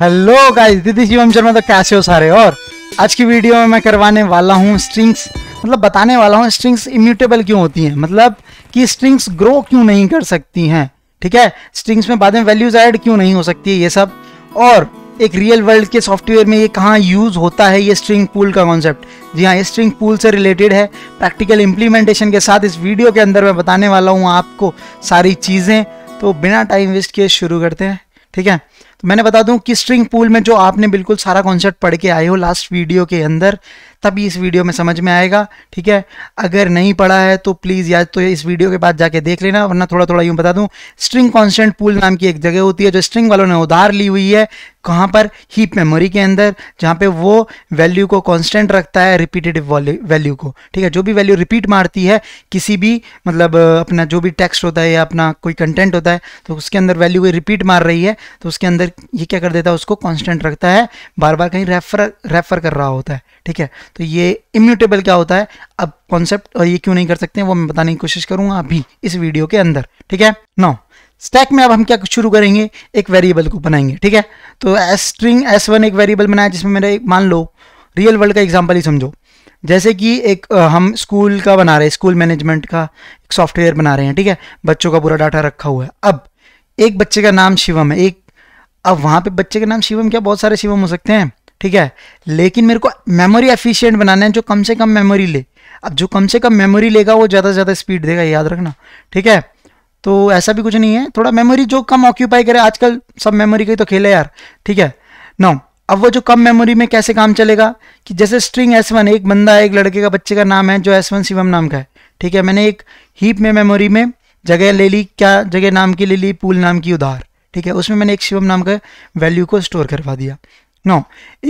Hello guys दीदी शिवम शर्मा तो कैसे हो सारे और आज की वीडियो में मैं करवाने वाला हूँ स्ट्रिंग्स मतलब बताने वाला हूँ स्ट्रिंग्स इम्यूटेबल क्यों होती हैं मतलब कि स्ट्रिंग्स ग्रो क्यों नहीं कर सकती हैं ठीक है स्ट्रिंग्स में बाद में वैल्यूज ऐड क्यों नहीं हो सकती है ये सब और एक रियल वर्ल्ड के सॉफ्टवेयर में ये कहाँ यूज़ होता है ये स्ट्रिंग पूल का कॉन्सेप्ट जी हाँ ये स्ट्रिंग पूल से रिलेटेड है प्रैक्टिकल इम्प्लीमेंटेशन के साथ इस वीडियो के अंदर मैं बताने वाला हूँ आपको सारी चीज़ें तो बिना टाइम वेस्ट किए शुरू करते हैं ठीक है तो मैंने बता दूं कि स्ट्रिंग पूल में जो आपने बिल्कुल सारा कॉन्सेप्ट पढ़ के आए हो लास्ट वीडियो के अंदर तभी इस वीडियो में समझ में आएगा ठीक है अगर नहीं पढ़ा है तो प्लीज़ या तो इस वीडियो के बाद जाके देख लेना वरना थोड़ा थोड़ा यूँ बता दूँ स्ट्रिंग कॉन्स्टेंट पूल नाम की एक जगह होती है जो स्ट्रिंग वालों ने उधार ली हुई है कहाँ पर हीप मेमोरी के अंदर जहाँ पे वो वैल्यू को कांस्टेंट रखता है रिपीटेटिव वैल्यू को ठीक है जो भी वैल्यू रिपीट मारती है किसी भी मतलब अपना जो भी टेक्स्ट होता है या अपना कोई कंटेंट होता है तो उसके अंदर वैल्यू कोई रिपीट मार रही है तो उसके अंदर ये क्या कर देता है उसको कांस्टेंट रखता है बार बार कहीं रेफर रेफर कर रहा होता है ठीक है तो ये इम्यूटेबल क्या होता है अब कॉन्सेप्ट और ये क्यों नहीं कर सकते वो मैं बताने की कोशिश करूंगा अभी इस वीडियो के अंदर ठीक है नौ स्टैक में अब हम क्या शुरू करेंगे एक वेरिएबल को बनाएंगे ठीक है तो एस स्ट्रिंग एस वन एक वेरिएबल बनाया जिसमें मेरे मान लो रियल वर्ल्ड का एग्जाम्पल ही समझो जैसे कि एक हम स्कूल का बना रहे हैं स्कूल मैनेजमेंट का एक सॉफ्टवेयर बना रहे हैं ठीक है बच्चों का पूरा डाटा रखा हुआ है अब एक बच्चे का नाम शिवम है एक अब वहाँ पे बच्चे का नाम शिवम क्या बहुत सारे शिवम हो सकते हैं ठीक है लेकिन मेरे को मेमोरी एफिशिएंट बनाना है जो कम से कम मेमोरी ले अब जो कम से कम मेमोरी लेगा वो ज़्यादा से ज़्यादा स्पीड देगा याद रखना ठीक है तो ऐसा भी कुछ नहीं है थोड़ा मेमोरी जो कम ऑक्यूपाई करे आजकल सब मेमोरी का तो खेल है यार ठीक है नौ अब वो जो कम मेमोरी में कैसे काम चलेगा कि जैसे स्ट्रिंग एस वन एक बंदा एक लड़के का बच्चे का नाम है जो एस वन शिवम नाम का है ठीक है मैंने एक हीप में मेमोरी में जगह ले ली क्या जगह नाम की ले ली पूल नाम की उधार ठीक है उसमें मैंने एक शिवम नाम का वैल्यू को स्टोर करवा दिया नो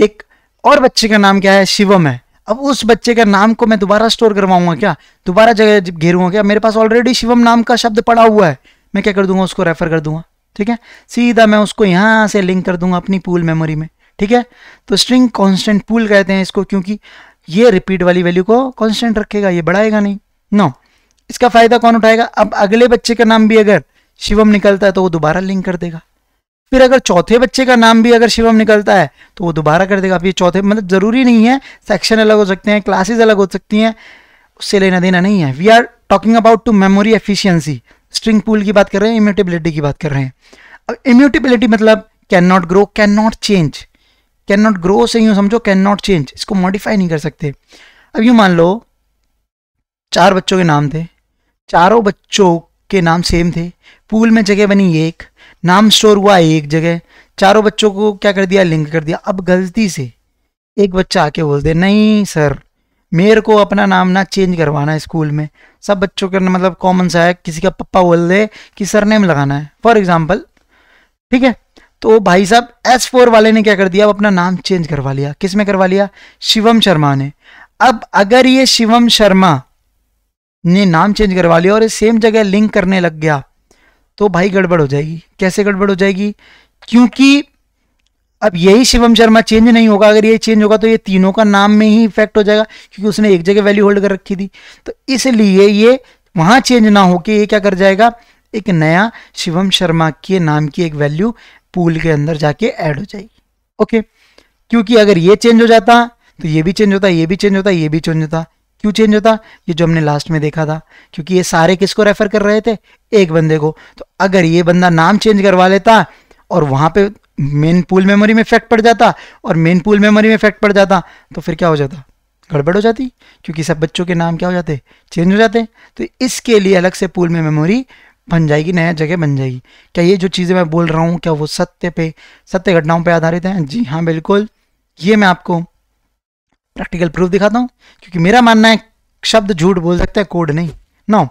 एक और बच्चे का नाम क्या है शिवम है अब उस बच्चे का नाम को मैं दोबारा स्टोर करवाऊंगा क्या दोबारा जगह घेरूंगा क्या मेरे पास ऑलरेडी शिवम नाम का शब्द पड़ा हुआ है मैं क्या कर दूंगा उसको रेफर कर दूंगा ठीक है सीधा मैं उसको यहां से लिंक कर दूंगा अपनी पूल मेमोरी में ठीक है तो स्ट्रिंग कॉन्स्टेंट पूल कहते हैं इसको क्योंकि ये रिपीट वाली वैल्यू को कॉन्स्टेंट रखेगा ये बढ़ाएगा नहीं नो इसका फायदा कौन उठाएगा अब अगले बच्चे का नाम भी अगर शिवम निकलता है तो वो दोबारा लिंक कर देगा फिर अगर चौथे बच्चे का नाम भी अगर शिवम निकलता है तो वो दोबारा कर देगा आप ये चौथे मतलब ज़रूरी नहीं है सेक्शन अलग हो सकते हैं क्लासेज अलग हो सकती हैं उससे लेना देना नहीं है we are talking about to memory efficiency string pool की बात कर रहे हैं इम्यूटेबिलिटी की बात कर रहे हैं अब इम्यूटेबिलिटी मतलब can not grow can not change can not grow से यूँ समझो कैन नॉट चेंज इसको मॉडिफाई नहीं कर सकते अब यूँ मान लो चार बच्चों के नाम थे चारों बच्चों के नाम सेम थे पूल में जगह बनी एक नाम स्टोर हुआ एक जगह चारों बच्चों को क्या कर दिया लिंक कर दिया अब गलती से एक बच्चा आके बोल दे नहीं सर मेरे को अपना नाम ना चेंज करवाना है स्कूल में सब बच्चों के मतलब कॉमन सा है किसी का पप्पा बोल दे कि सर नेम लगाना है फॉर एग्जाम्पल ठीक है तो भाई साहब एस फोर वाले ने क्या कर दिया अब अपना नाम चेंज करवा लिया किस में करवा लिया शिवम शर्मा ने अब अगर ये शिवम शर्मा ने नाम चेंज करवा लिया और सेम जगह लिंक करने लग गया तो भाई गड़बड़ हो जाएगी कैसे गड़बड़ हो जाएगी क्योंकि अब यही शिवम शर्मा चेंज नहीं होगा अगर ये चेंज होगा तो ये तीनों का नाम में ही इफेक्ट हो जाएगा क्योंकि उसने एक जगह वैल्यू होल्ड कर रखी थी तो इसलिए ये वहां चेंज ना होके ये क्या कर जाएगा एक नया शिवम शर्मा के नाम की एक वैल्यू पूल के अंदर जाके ऐड हो जाएगी ओके क्योंकि अगर ये चेंज हो जाता तो ये भी चेंज होता ये भी चेंज होता ये भी चेंज होता क्यों चेंज होता ये जो हमने लास्ट में देखा था क्योंकि ये सारे किसको रेफर कर रहे थे एक बंदे को तो अगर ये बंदा नाम चेंज करवा लेता और वहां पे मेन पूल मेमोरी में इफेक्ट पड़ जाता और मेन पूल मेमोरी में इफेक्ट पड़ जाता तो फिर क्या हो जाता गड़बड़ हो जाती क्योंकि सब बच्चों के नाम क्या हो जाते चेंज हो जाते तो इसके लिए अलग से पूल में मेमोरी बन जाएगी नया जगह बन जाएगी क्या ये जो चीज़ें मैं बोल रहा हूँ क्या वो सत्य पे सत्य घटनाओं पे आधारित हैं जी हाँ बिल्कुल ये मैं आपको प्रैक्टिकल प्रूफ दिखाता हूँ क्योंकि मेरा मानना है शब्द झूठ बोल सकता है कोड नहीं नो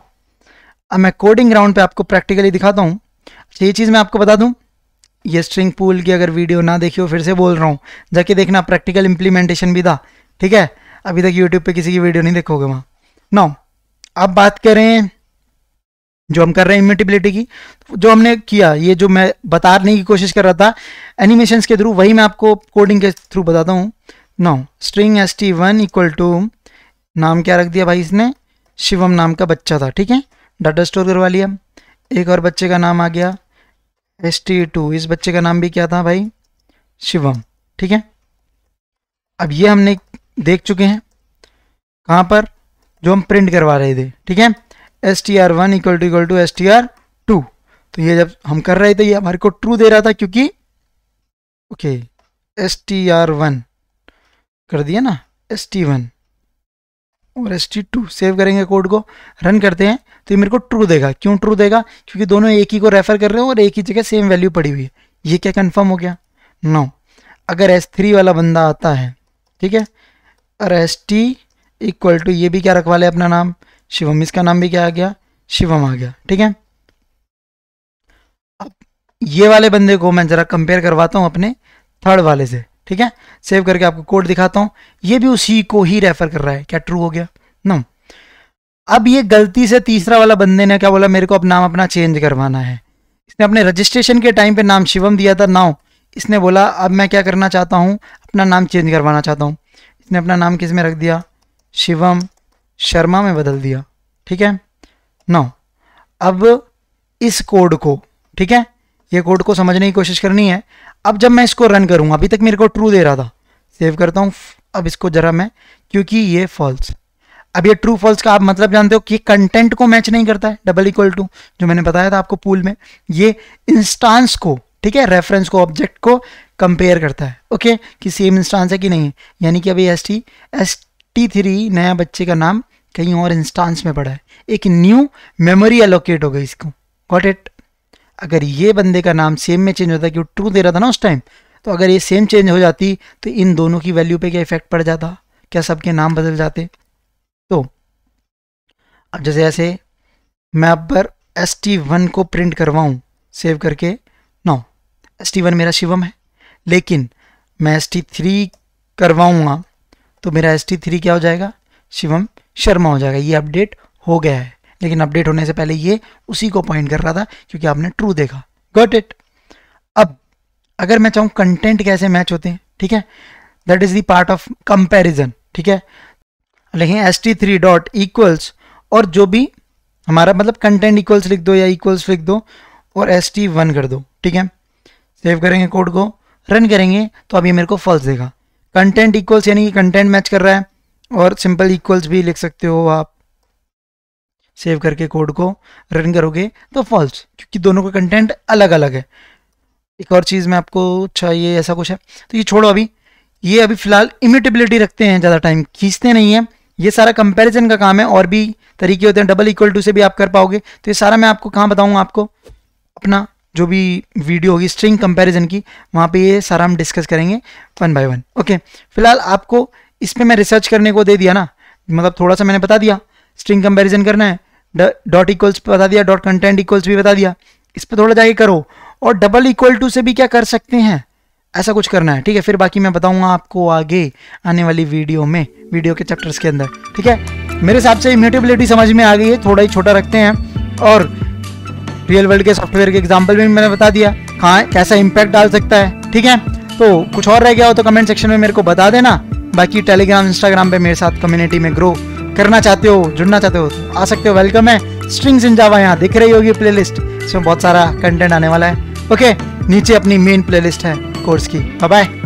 अब मैं कोडिंग ग्राउंड पे आपको प्रैक्टिकली दिखाता हूँ अच्छा ये चीज़ मैं आपको बता दूँ ये स्ट्रिंग पूल की अगर वीडियो ना देखी हो फिर से बोल रहा हूँ जाके देखना प्रैक्टिकल इम्प्लीमेंटेशन भी था ठीक है अभी तक यूट्यूब पे किसी की वीडियो नहीं देखोगे वहाँ नो अब बात करें जो हम कर रहे हैं इमिटेबिलिटी की तो जो हमने किया ये जो मैं बताने की कोशिश कर रहा था एनिमेशन के थ्रू वही मैं आपको कोडिंग के थ्रू बताता हूँ now string S T one equal to नाम क्या रख दिया भाई इसने शिवम नाम का बच्चा था ठीक है डाटा स्टोर करवा लिया एक और बच्चे का नाम आ गया एस टी टू इस बच्चे का नाम भी क्या था भाई शिवम ठीक है अब ये हमने देख चुके हैं कहाँ पर जो हम प्रिंट करवा रहे थे ठीक है S T R one equal to equal to S T R two तो ये जब हम कर रहे थे ये हमारे को ट्रू दे रहा था क्योंकि okay S T R one कर दिया ना एस टी वन और एस टी टू सेव करेंगे कोड को रन करते हैं तो ये मेरे को ट्रू देगा क्यों ट्रू देगा क्योंकि दोनों एक ही को रेफर कर रहे हो और एक ही जगह सेम वैल्यू पड़ी हुई है ये क्या कंफर्म हो गया नो no. अगर एस थ्री वाला बंदा आता है ठीक है और एस टी इक्वल टू ये भी क्या रखवा ले अपना नाम शिवम इसका नाम भी क्या आ गया शिवम आ गया ठीक है अब ये वाले बंदे को मैं ज़रा कंपेयर करवाता हूँ अपने थर्ड वाले से ठीक है सेव करके आपको कोड दिखाता हूं ये भी उसी को ही रेफर कर रहा है क्या ट्रू हो गया नो अब ये गलती से तीसरा वाला बंदे ने क्या बोला मेरे को अब नाम अपना चेंज करवाना है इसने अपने रजिस्ट्रेशन के टाइम पे नाम शिवम दिया था नाउ इसने बोला अब मैं क्या करना चाहता हूँ अपना नाम चेंज करवाना चाहता हूँ इसने अपना नाम किस में रख दिया शिवम शर्मा में बदल दिया ठीक है नाउ अब इस कोड को ठीक है ये कोड को समझने की कोशिश करनी है अब जब मैं इसको रन करूँगा अभी तक मेरे को ट्रू दे रहा था सेव करता हूँ अब इसको ज़रा मैं क्योंकि ये फॉल्स अब ये ट्रू फॉल्स का आप मतलब जानते हो कि कंटेंट को मैच नहीं करता है डबल इक्वल टू जो मैंने बताया था आपको पूल में ये इंस्टांस को ठीक है रेफरेंस को ऑब्जेक्ट को कंपेयर करता है ओके कि सेम इंस्टांस है कि नहीं है यानी कि अभी S T S T three नया बच्चे का नाम कहीं और इंस्टांस में पड़ा है एक न्यू मेमोरी एलोकेट हो गई इसको गॉट इट अगर ये बंदे का नाम सेम में चेंज होता कि वो ट्रू दे रहा था ना उस टाइम तो अगर ये सेम चेंज हो जाती तो इन दोनों की वैल्यू पे क्या इफेक्ट पड़ जाता क्या सबके नाम बदल जाते तो अब जैसे ऐसे मैं अब पर एस टी वन को प्रिंट करवाऊँ सेव करके नौ एस टी वन मेरा शिवम है लेकिन मैं एस टी थ्री करवाऊँगा तो मेरा एस टी थ्री क्या हो जाएगा शिवम शर्मा हो जाएगा ये अपडेट हो गया है लेकिन अपडेट होने से पहले ये उसी को पॉइंट कर रहा था क्योंकि आपने ट्रू देखा गॉट इट अब अगर मैं चाहूँ कंटेंट कैसे मैच होते हैं ठीक है दैट इज दार्ट पार्ट ऑफ कंपेरिजन ठीक है लेकिन S T three dot equals और जो भी हमारा मतलब कंटेंट इक्वल्स लिख दो या इक्वल्स लिख दो और एस टी वन कर दो ठीक है सेव करेंगे कोड को रन करेंगे तो अब ये मेरे को फॉल्स देगा कंटेंट इक्वल्स यानी कि कंटेंट मैच कर रहा है और सिंपल इक्वल्स भी लिख सकते हो आप सेव करके कोड को रन करोगे तो फॉल्स क्योंकि दोनों का कंटेंट अलग अलग है एक और चीज़ में आपको चाहिए अच्छा ऐसा कुछ है तो ये छोड़ो अभी ये अभी फिलहाल इमिटेबिलिटी रखते हैं ज़्यादा टाइम खींचते नहीं है ये सारा कंपैरिजन का काम है और भी तरीके होते हैं डबल इक्वल टू से भी आप कर पाओगे तो ये सारा मैं आपको कहाँ बताऊँगा आपको अपना जो भी वीडियो होगी स्ट्रिंग कंपैरिजन की वहाँ पे ये सारा हम डिस्कस करेंगे वन बाय वन ओके फिलहाल आपको इस पर मैं रिसर्च करने को दे दिया ना मतलब थोड़ा सा मैंने बता दिया स्ट्रिंग कंपेरिजन करना है डॉट इक्वल्स बता दिया डॉट कंटेंट इक्वल्स भी बता दिया इस पर थोड़ा जाके करो और डबल इक्वल टू से भी क्या कर सकते हैं ऐसा कुछ करना है ठीक है फिर बाकी मैं बताऊंगा आपको आगे आने वाली वीडियो में वीडियो के चैप्टर्स के अंदर ठीक है मेरे हिसाब से इम्यूटेबिलिटी समझ में आ गई है थोड़ा ही छोटा रखते हैं और रियल वर्ल्ड के सॉफ्टवेयर के एग्जाम्पल भी मैंने बता दिया कहाँ कैसा इम्पैक्ट डाल सकता है ठीक है तो कुछ और रह गया हो तो कमेंट सेक्शन में मेरे को बता देना बाकी टेलीग्राम इंस्टाग्राम पे मेरे साथ कम्युनिटी में ग्रो करना चाहते हो जुड़ना चाहते हो आ सकते हो वेलकम है स्ट्रिंग्स इन जावा यहाँ दिख रही होगी प्लेलिस्ट इसमें बहुत सारा कंटेंट आने वाला है ओके नीचे अपनी मेन प्लेलिस्ट है कोर्स की बाय